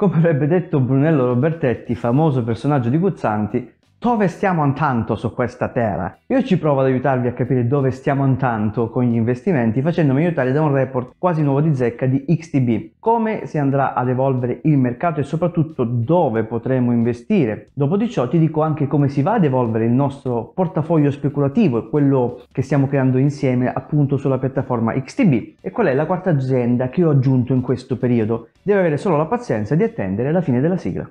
Come avrebbe detto Brunello Robertetti, famoso personaggio di Guzzanti, dove stiamo andando su questa terra? Io ci provo ad aiutarvi a capire dove stiamo andando con gli investimenti facendomi aiutare da un report quasi nuovo di zecca di XTB, come si andrà ad evolvere il mercato e soprattutto dove potremo investire. Dopo di ciò ti dico anche come si va ad evolvere il nostro portafoglio speculativo, e quello che stiamo creando insieme appunto sulla piattaforma XTB e qual è la quarta azienda che ho aggiunto in questo periodo. Devo avere solo la pazienza di attendere la fine della sigla.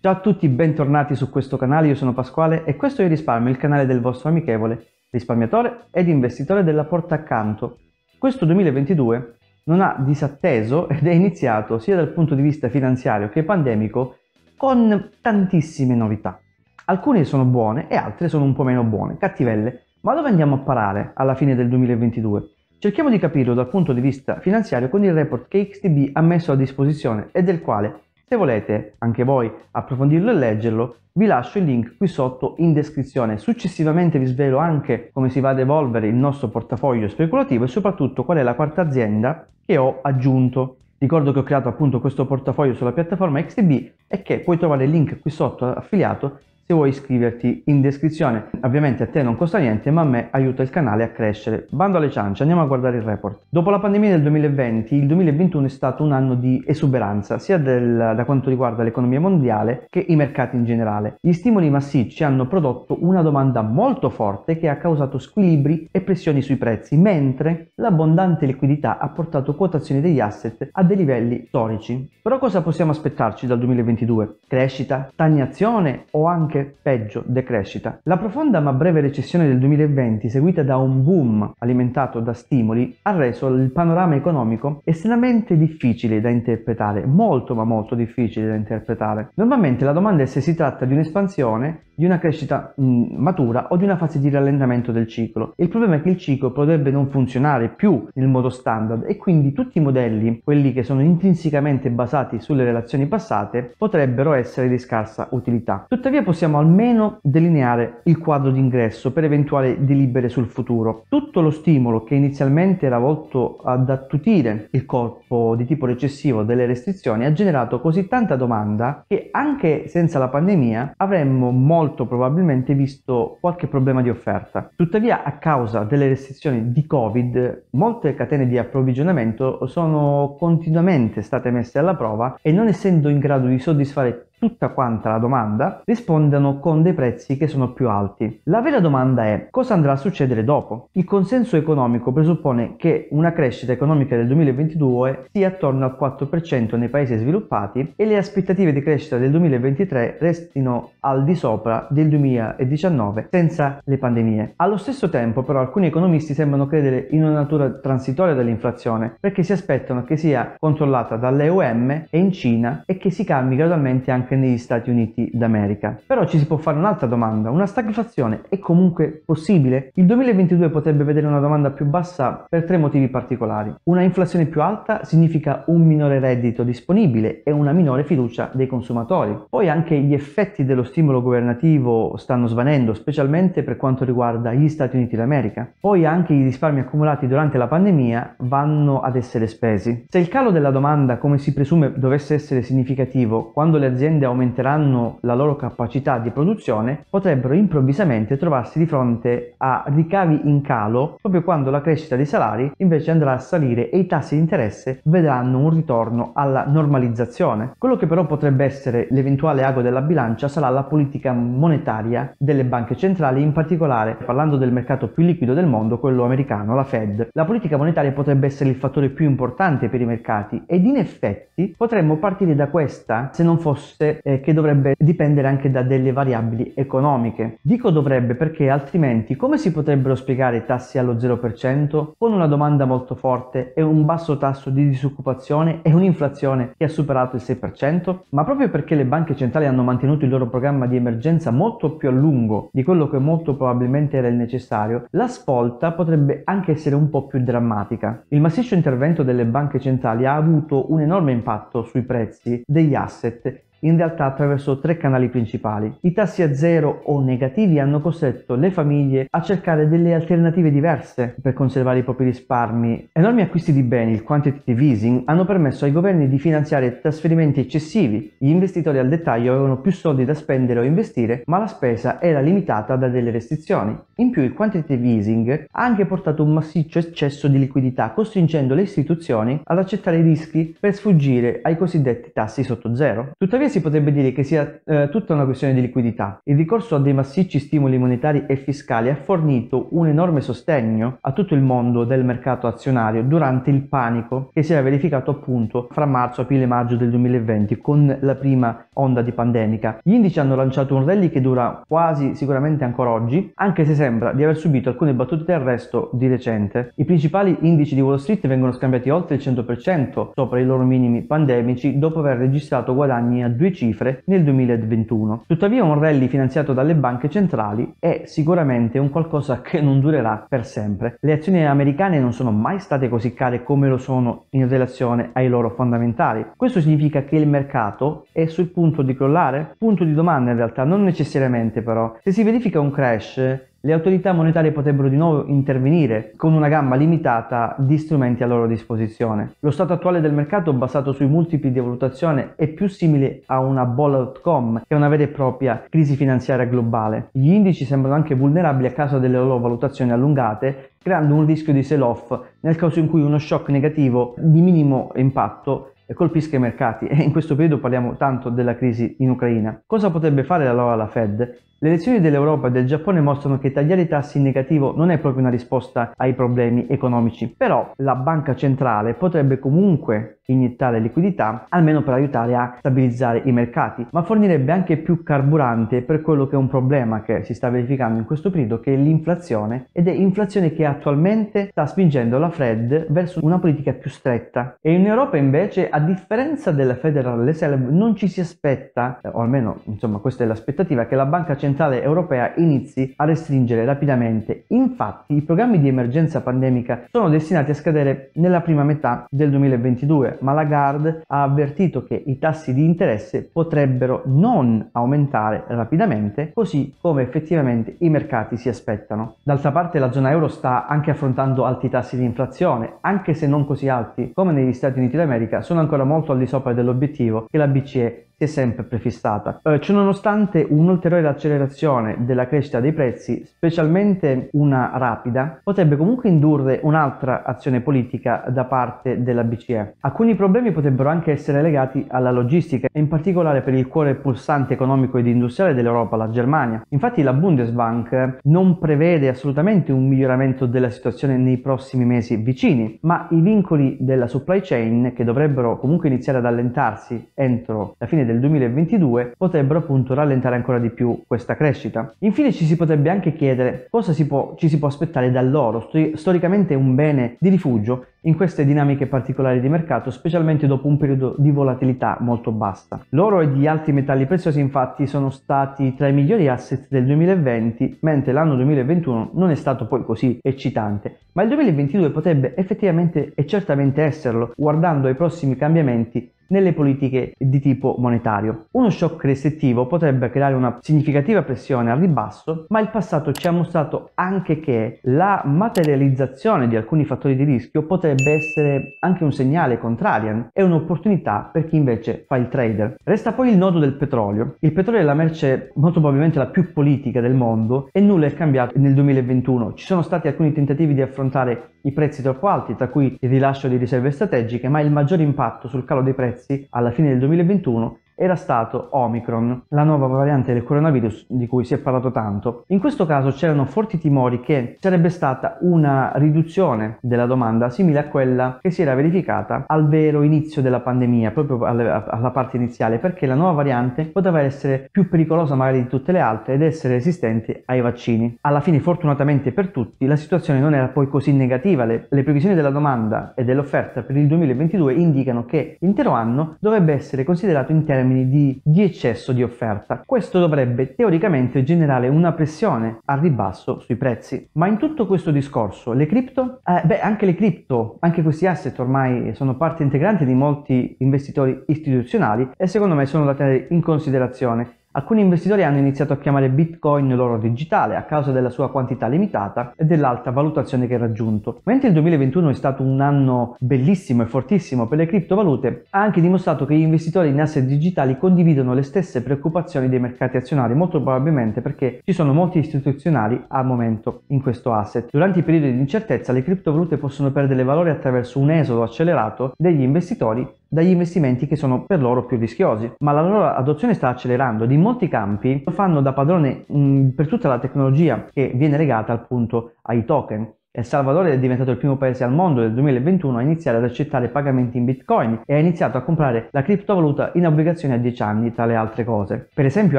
Ciao a tutti, bentornati su questo canale, io sono Pasquale e questo è il Risparmio, il canale del vostro amichevole risparmiatore ed investitore della porta accanto. Questo 2022 non ha disatteso ed è iniziato sia dal punto di vista finanziario che pandemico con tantissime novità. Alcune sono buone e altre sono un po' meno buone, cattivelle, ma dove andiamo a parare alla fine del 2022? Cerchiamo di capirlo dal punto di vista finanziario con il report che XTB ha messo a disposizione e del quale se volete anche voi approfondirlo e leggerlo, vi lascio il link qui sotto in descrizione. Successivamente vi svelo anche come si va ad evolvere il nostro portafoglio speculativo e soprattutto qual è la quarta azienda che ho aggiunto. Ricordo che ho creato appunto questo portafoglio sulla piattaforma XTB e che puoi trovare il link qui sotto affiliato se vuoi iscriverti in descrizione. Ovviamente a te non costa niente, ma a me aiuta il canale a crescere. Bando alle ciance, andiamo a guardare il report. Dopo la pandemia del 2020, il 2021 è stato un anno di esuberanza, sia del, da quanto riguarda l'economia mondiale che i mercati in generale. Gli stimoli massicci hanno prodotto una domanda molto forte che ha causato squilibri e pressioni sui prezzi, mentre l'abbondante liquidità ha portato quotazioni degli asset a dei livelli storici. Però cosa possiamo aspettarci dal 2022? Crescita, stagnazione o anche anche, peggio, decrescita. La profonda ma breve recessione del 2020, seguita da un boom alimentato da stimoli, ha reso il panorama economico estremamente difficile da interpretare, molto ma molto difficile da interpretare. Normalmente la domanda è se si tratta di un'espansione, di una crescita mh, mm, matura o di una fase di rallentamento del ciclo. Il problema è che il ciclo potrebbe non funzionare più nel modo standard e quindi tutti i modelli, quelli che sono intrinsecamente basati sulle relazioni passate, potrebbero essere di scarsa utilità. Tuttavia possiamo possiamo almeno delineare il quadro d'ingresso per eventuali delibere sul futuro. Tutto lo stimolo che inizialmente era volto ad attutire il corpo di tipo recessivo delle restrizioni ha generato così tanta domanda che anche senza la pandemia avremmo molto probabilmente visto qualche problema di offerta. Tuttavia a causa delle restrizioni di Covid molte catene di approvvigionamento sono continuamente state messe alla prova e non essendo in grado di soddisfare tutta quanta la domanda rispondano con dei prezzi che sono più alti. La vera domanda è cosa andrà a succedere dopo? Il consenso economico presuppone che una crescita economica del 2022 sia attorno al 4% nei paesi sviluppati e le aspettative di crescita del 2023 restino al di sopra del 2019 senza le pandemie. Allo stesso tempo però alcuni economisti sembrano credere in una natura transitoria dell'inflazione perché si aspettano che sia controllata dall'EUM e in Cina e che si calmi gradualmente anche negli Stati Uniti d'America. Però ci si può fare un'altra domanda, una stagflazione è comunque possibile? Il 2022 potrebbe vedere una domanda più bassa per tre motivi particolari. Una inflazione più alta significa un minore reddito disponibile e una minore fiducia dei consumatori. Poi anche gli effetti dello stile stimolo governativo stanno svanendo, specialmente per quanto riguarda gli Stati Uniti d'America. Poi anche i risparmi accumulati durante la pandemia vanno ad essere spesi. Se il calo della domanda, come si presume, dovesse essere significativo quando le aziende aumenteranno la loro capacità di produzione, potrebbero improvvisamente trovarsi di fronte a ricavi in calo proprio quando la crescita dei salari invece andrà a salire e i tassi di interesse vedranno un ritorno alla normalizzazione. Quello che però potrebbe essere l'eventuale ago della bilancia sarà la alla politica monetaria delle banche centrali, in particolare parlando del mercato più liquido del mondo, quello americano, la Fed. La politica monetaria potrebbe essere il fattore più importante per i mercati ed in effetti potremmo partire da questa se non fosse eh, che dovrebbe dipendere anche da delle variabili economiche. Dico dovrebbe perché altrimenti come si potrebbero spiegare tassi allo 0% con una domanda molto forte e un basso tasso di disoccupazione e un'inflazione che ha superato il 6%? Ma proprio perché le banche centrali hanno mantenuto il loro programma programma di emergenza molto più a lungo di quello che molto probabilmente era il necessario, la svolta potrebbe anche essere un po' più drammatica. Il massiccio intervento delle banche centrali ha avuto un enorme impatto sui prezzi degli asset in realtà attraverso tre canali principali. I tassi a zero o negativi hanno costretto le famiglie a cercare delle alternative diverse per conservare i propri risparmi. Enormi acquisti di beni, il quantitative easing, hanno permesso ai governi di finanziare trasferimenti eccessivi. Gli investitori al dettaglio avevano più soldi da spendere o investire, ma la spesa era limitata da delle restrizioni. In più il quantitative easing ha anche portato un massiccio eccesso di liquidità, costringendo le istituzioni ad accettare i rischi per sfuggire ai cosiddetti tassi sotto zero. Tuttavia Infine si potrebbe dire che sia eh, tutta una questione di liquidità. Il ricorso a dei massicci stimoli monetari e fiscali ha fornito un enorme sostegno a tutto il mondo del mercato azionario durante il panico che si era verificato appunto fra marzo, aprile e maggio del 2020 con la prima onda di pandemica. Gli indici hanno lanciato un rally che dura quasi sicuramente ancora oggi, anche se sembra di aver subito alcune battute d'arresto di recente. I principali indici di Wall Street vengono scambiati oltre il 100% sopra i loro minimi pandemici dopo aver registrato guadagni a due cifre nel 2021. Tuttavia un rally finanziato dalle banche centrali è sicuramente un qualcosa che non durerà per sempre. Le azioni americane non sono mai state così care come lo sono in relazione ai loro fondamentali. Questo significa che il mercato è sul punto di crollare? Punto di domanda in realtà, non necessariamente però. Se si verifica un crash le autorità monetarie potrebbero di nuovo intervenire con una gamma limitata di strumenti a loro disposizione. Lo stato attuale del mercato basato sui multipli di valutazione è più simile a una bolla.com che a una vera e propria crisi finanziaria globale. Gli indici sembrano anche vulnerabili a causa delle loro valutazioni allungate creando un rischio di sell-off nel caso in cui uno shock negativo di minimo impatto colpisca i mercati e in questo periodo parliamo tanto della crisi in Ucraina. Cosa potrebbe fare allora la Fed? Le elezioni dell'Europa e del Giappone mostrano che tagliare i tassi in negativo non è proprio una risposta ai problemi economici, però la banca centrale potrebbe comunque iniettare liquidità, almeno per aiutare a stabilizzare i mercati, ma fornirebbe anche più carburante per quello che è un problema che si sta verificando in questo periodo, che è l'inflazione, ed è inflazione che attualmente sta spingendo la Fed verso una politica più stretta. E in Europa invece, a differenza della Federal Reserve, non ci si aspetta, eh, o almeno insomma questa è l'aspettativa, che la banca centrale Centrale Europea inizi a restringere rapidamente. Infatti i programmi di emergenza pandemica sono destinati a scadere nella prima metà del 2022, ma la GARD ha avvertito che i tassi di interesse potrebbero non aumentare rapidamente, così come effettivamente i mercati si aspettano. D'altra parte la zona euro sta anche affrontando alti tassi di inflazione, anche se non così alti come negli Stati Uniti d'America, sono ancora molto al di sopra dell'obiettivo che la BCE è sempre prefissata. Eh, ciononostante un'ulteriore accelerazione della crescita dei prezzi, specialmente una rapida, potrebbe comunque indurre un'altra azione politica da parte della BCE. Alcuni problemi potrebbero anche essere legati alla logistica, in particolare per il cuore pulsante economico ed industriale dell'Europa, la Germania. Infatti la Bundesbank non prevede assolutamente un miglioramento della situazione nei prossimi mesi vicini, ma i vincoli della supply chain, che dovrebbero comunque iniziare ad allentarsi entro la fine del 2022 potrebbero appunto rallentare ancora di più questa crescita. Infine ci si potrebbe anche chiedere cosa si può, ci si può aspettare dall'oro, storicamente un bene di rifugio in queste dinamiche particolari di mercato, specialmente dopo un periodo di volatilità molto bassa. L'oro e gli altri metalli preziosi infatti sono stati tra i migliori asset del 2020, mentre l'anno 2021 non è stato poi così eccitante ma il 2022 potrebbe effettivamente e certamente esserlo guardando ai prossimi cambiamenti nelle politiche di tipo monetario. Uno shock restrittivo potrebbe creare una significativa pressione al ribasso, ma il passato ci ha mostrato anche che la materializzazione di alcuni fattori di rischio potrebbe essere anche un segnale contrarian e un'opportunità per chi invece fa il trader. Resta poi il nodo del petrolio. Il petrolio è la merce molto probabilmente la più politica del mondo e nulla è cambiato nel 2021. Ci sono stati alcuni tentativi di affrontare affrontare i prezzi troppo alti, tra cui il rilascio di riserve strategiche, ma il maggior impatto sul calo dei prezzi alla fine del 2021 era stato Omicron, la nuova variante del coronavirus di cui si è parlato tanto. In questo caso c'erano forti timori che sarebbe stata una riduzione della domanda simile a quella che si era verificata al vero inizio della pandemia, proprio alla parte iniziale, perché la nuova variante poteva essere più pericolosa magari di tutte le altre ed essere resistente ai vaccini. Alla fine, fortunatamente per tutti, la situazione non era poi così negativa. Le, le previsioni della domanda e dell'offerta per il 2022 indicano che l'intero anno dovrebbe essere considerato in termini termini di, di eccesso di offerta. Questo dovrebbe teoricamente generare una pressione al ribasso sui prezzi. Ma in tutto questo discorso, le cripto? Eh, beh, anche le cripto, anche questi asset ormai sono parte integrante di molti investitori istituzionali e secondo me sono da tenere in considerazione Alcuni investitori hanno iniziato a chiamare Bitcoin l'oro digitale a causa della sua quantità limitata e dell'alta valutazione che ha raggiunto. Mentre il 2021 è stato un anno bellissimo e fortissimo per le criptovalute, ha anche dimostrato che gli investitori in asset digitali condividono le stesse preoccupazioni dei mercati azionari, molto probabilmente perché ci sono molti istituzionali al momento in questo asset. Durante i periodi di incertezza le criptovalute possono perdere valore attraverso un esodo accelerato degli investitori dagli investimenti che sono per loro più rischiosi. Ma la loro adozione sta accelerando ed in molti campi lo fanno da padrone mh, mm, per tutta la tecnologia che viene legata appunto ai token. El Salvador è diventato il primo paese al mondo nel 2021 a iniziare ad accettare pagamenti in bitcoin e ha iniziato a comprare la criptovaluta in obbligazioni a 10 anni, tra le altre cose. Per esempio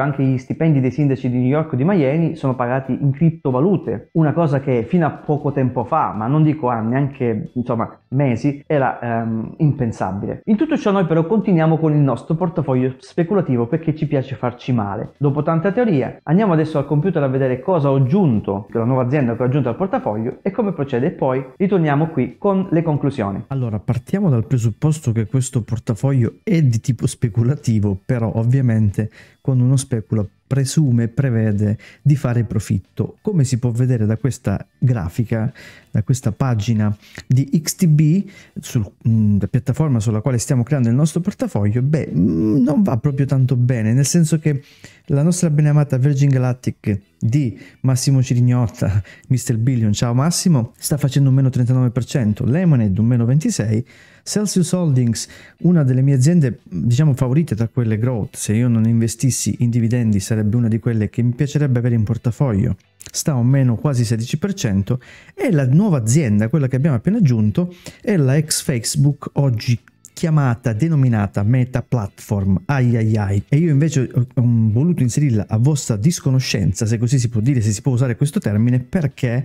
anche gli stipendi dei sindaci di New York o di Miami sono pagati in criptovalute, una cosa che fino a poco tempo fa, ma non dico anni, anche insomma mesi, era ehm, impensabile. In tutto ciò noi però continuiamo con il nostro portafoglio speculativo perché ci piace farci male. Dopo tanta teoria, andiamo adesso al computer a vedere cosa ho aggiunto, la nuova azienda che ho aggiunto al portafoglio e come come procede e poi ritorniamo qui con le conclusioni. Allora, partiamo dal presupposto che questo portafoglio è di tipo speculativo, però ovviamente con uno specula presume e prevede di fare profitto. Come si può vedere da questa grafica, da questa pagina di XTB, sul, mh, mm, la piattaforma sulla quale stiamo creando il nostro portafoglio, beh, mh, mm, non va proprio tanto bene, nel senso che la nostra beneamata Virgin Galactic di Massimo Cirignotta, Mr. Billion, ciao Massimo, sta facendo un meno 39%, Lemonade un meno 26%, Celsius Holdings, una delle mie aziende diciamo favorite tra quelle growth, se io non investissi in dividendi sarebbe una di quelle che mi piacerebbe avere in portafoglio, sta o meno quasi 16% e la nuova azienda, quella che abbiamo appena aggiunto, è la ex Facebook oggi chiamata, denominata Meta Platform, ai ai ai, e io invece ho voluto inserirla a vostra disconoscenza, se così si può dire, se si può usare questo termine, perché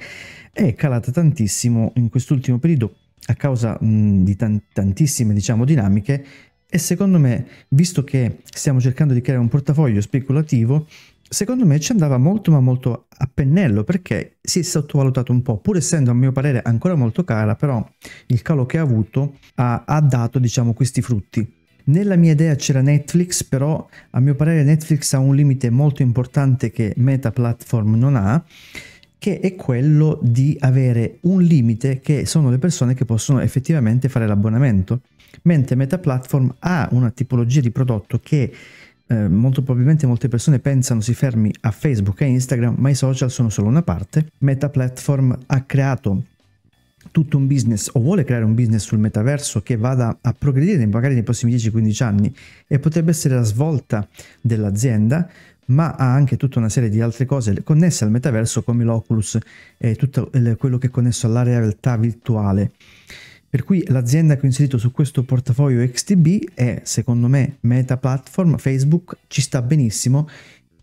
è calata tantissimo in quest'ultimo periodo a causa mh, di tan tantissime diciamo, dinamiche e secondo me, visto che stiamo cercando di creare un portafoglio speculativo, secondo me ci andava molto ma molto a pennello perché si è sottovalutato un po', pur essendo a mio parere ancora molto cara, però il calo che ha avuto ha, ha dato diciamo, questi frutti. Nella mia idea c'era Netflix, però a mio parere Netflix ha un limite molto importante che Meta Platform non ha che è quello di avere un limite che sono le persone che possono effettivamente fare l'abbonamento, mentre Meta Platform ha una tipologia di prodotto che eh, molto probabilmente molte persone pensano si fermi a Facebook e Instagram, ma i social sono solo una parte. Meta Platform ha creato tutto un business o vuole creare un business sul metaverso che vada a progredire magari nei prossimi 10-15 anni e potrebbe essere la svolta dell'azienda ma ha anche tutta una serie di altre cose connesse al metaverso come l'Oculus e tutto quello che è connesso alla realtà virtuale. Per cui l'azienda che ho inserito su questo portafoglio XTB è, secondo me, Meta Platform, Facebook, ci sta benissimo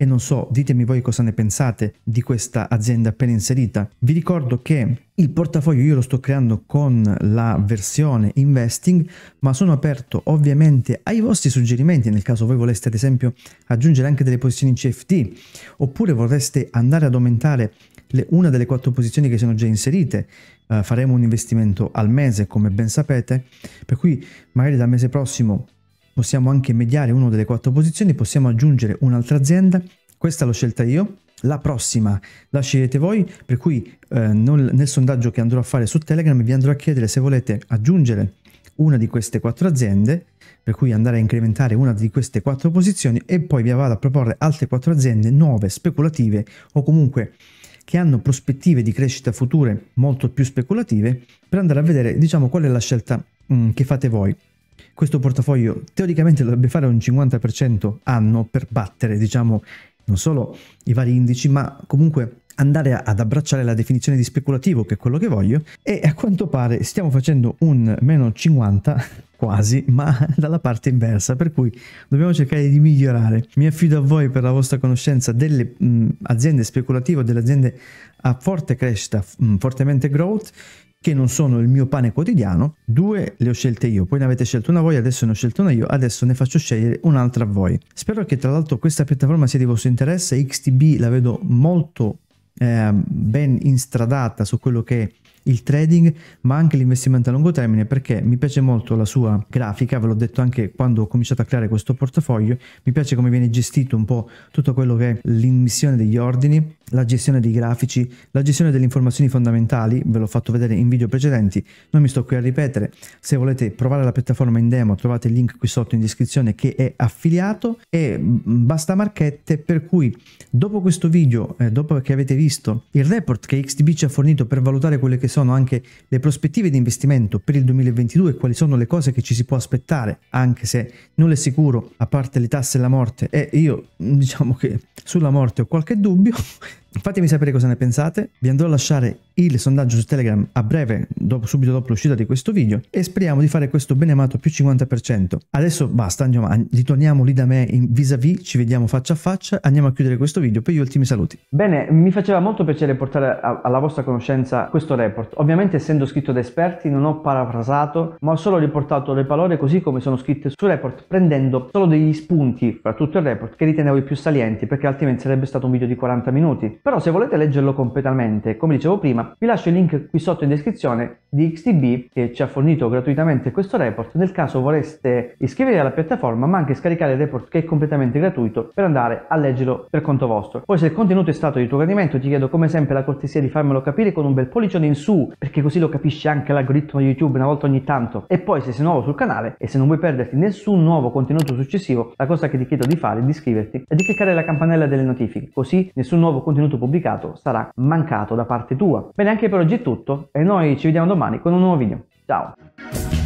e non so, ditemi voi cosa ne pensate di questa azienda appena inserita. Vi ricordo che il portafoglio io lo sto creando con la versione investing, ma sono aperto ovviamente ai vostri suggerimenti nel caso voi voleste ad esempio aggiungere anche delle posizioni in CFT, oppure vorreste andare ad aumentare le, una delle quattro posizioni che sono già inserite. Uh, faremo un investimento al mese, come ben sapete, per cui magari dal mese prossimo possiamo anche mediare una delle quattro posizioni, possiamo aggiungere un'altra azienda, questa l'ho scelta io, la prossima la scegliete voi, per cui eh, non, nel sondaggio che andrò a fare su Telegram vi andrò a chiedere se volete aggiungere una di queste quattro aziende, per cui andare a incrementare una di queste quattro posizioni e poi vi vado a proporre altre quattro aziende nuove, speculative o comunque che hanno prospettive di crescita future molto più speculative per andare a vedere diciamo qual è la scelta mh, mm, che fate voi. Questo portafoglio teoricamente dovrebbe fare un 50% anno per battere, diciamo, non solo i vari indici, ma comunque andare ad abbracciare la definizione di speculativo, che è quello che voglio, e a quanto pare stiamo facendo un meno 50 quasi, ma dalla parte inversa, per cui dobbiamo cercare di migliorare. Mi affido a voi per la vostra conoscenza delle mh, aziende speculative, delle aziende a forte crescita, mh, fortemente growth, che non sono il mio pane quotidiano. Due le ho scelte io, poi ne avete scelto una voi, adesso ne ho scelto una io, adesso ne faccio scegliere un'altra a voi. Spero che tra l'altro questa piattaforma sia di vostro interesse, XTB la vedo molto eh, ben instradata su quello che è il trading ma anche l'investimento a lungo termine perché mi piace molto la sua grafica ve l'ho detto anche quando ho cominciato a creare questo portafoglio mi piace come viene gestito un po' tutto quello che è l'immissione degli ordini la gestione dei grafici, la gestione delle informazioni fondamentali, ve l'ho fatto vedere in video precedenti, non mi sto qui a ripetere, se volete provare la piattaforma in demo trovate il link qui sotto in descrizione che è affiliato e mm, basta marchette per cui dopo questo video, eh, dopo che avete visto il report che XTB ci ha fornito per valutare quelle che sono anche le prospettive di investimento per il 2022 e quali sono le cose che ci si può aspettare, anche se nulla è sicuro a parte le tasse e la morte e io diciamo che sulla morte ho qualche dubbio, Fatemi sapere cosa ne pensate, vi andrò a lasciare il sondaggio su Telegram a breve, dopo, subito dopo l'uscita di questo video, e speriamo di fare questo amato più 50%. Adesso basta, andiamo, ritorniamo lì da me vis-à-vis, -vis, ci vediamo faccia a faccia, andiamo a chiudere questo video per gli ultimi saluti. Bene, mi faceva molto piacere portare a, alla vostra conoscenza questo report. Ovviamente essendo scritto da esperti non ho parafrasato, ma ho solo riportato le parole così come sono scritte sul report, prendendo solo degli spunti fra tutto il report che ritenevo i più salienti, perché altrimenti sarebbe stato un video di 40 minuti. Però se volete leggerlo completamente, come dicevo prima, vi lascio il link qui sotto in descrizione di XTB che ci ha fornito gratuitamente questo report nel caso vorreste iscrivervi alla piattaforma ma anche scaricare il report che è completamente gratuito per andare a leggerlo per conto vostro. Poi se il contenuto è stato di tuo gradimento ti chiedo come sempre la cortesia di farmelo capire con un bel pollicione in su perché così lo capisce anche l'algoritmo YouTube una volta ogni tanto e poi se sei nuovo sul canale e se non vuoi perderti nessun nuovo contenuto successivo la cosa che ti chiedo di fare è di iscriverti e di cliccare la campanella delle notifiche così nessun nuovo contenuto contenuto pubblicato sarà mancato da parte tua. Bene, anche per oggi è tutto e noi ci vediamo domani con un nuovo video. Ciao!